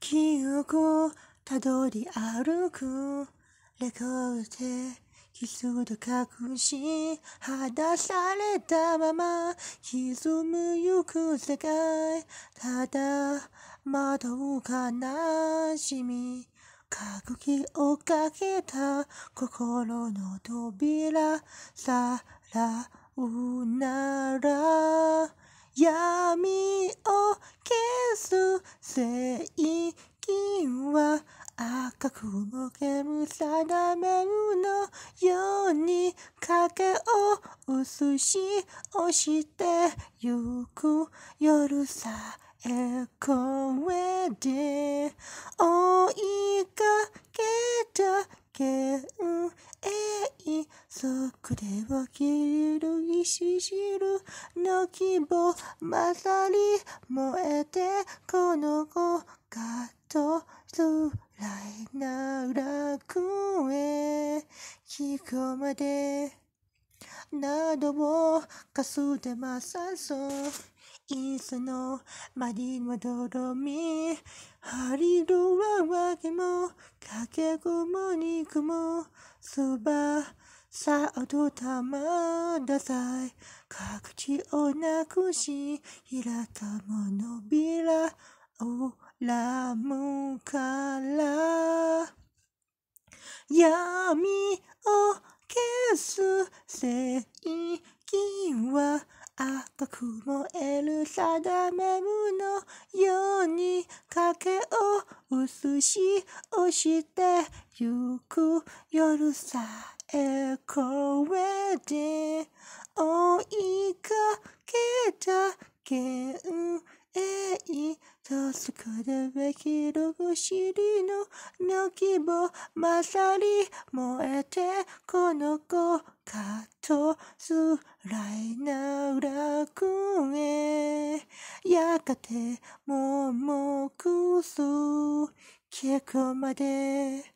記憶をたどり歩くレコードでスと隠しだされたまま沈むゆく世界ただ惑う悲しみ覚悟をかけた心の扉さらうなら闇を消す正義もけの煙がめるのようにけをすし押してゆく夜さえ声で追いかけた剣そくでは切る石汁の希望まさに燃えてこの子がとつら奈落へ引き込まれなどをかすでまさそういっそのマリンはろみハリどはわけもかけぐも肉もそばさあとたまださい各地をなくし開かものびらをらむ闇を消す正義は赤く燃える定め無のように影を薄し押してゆく夜さえ越えて追いかけた幻影さすかるべきる不思議の抜きぼまさり燃えてこの子かとつらいなくへやがてももくす聞くまで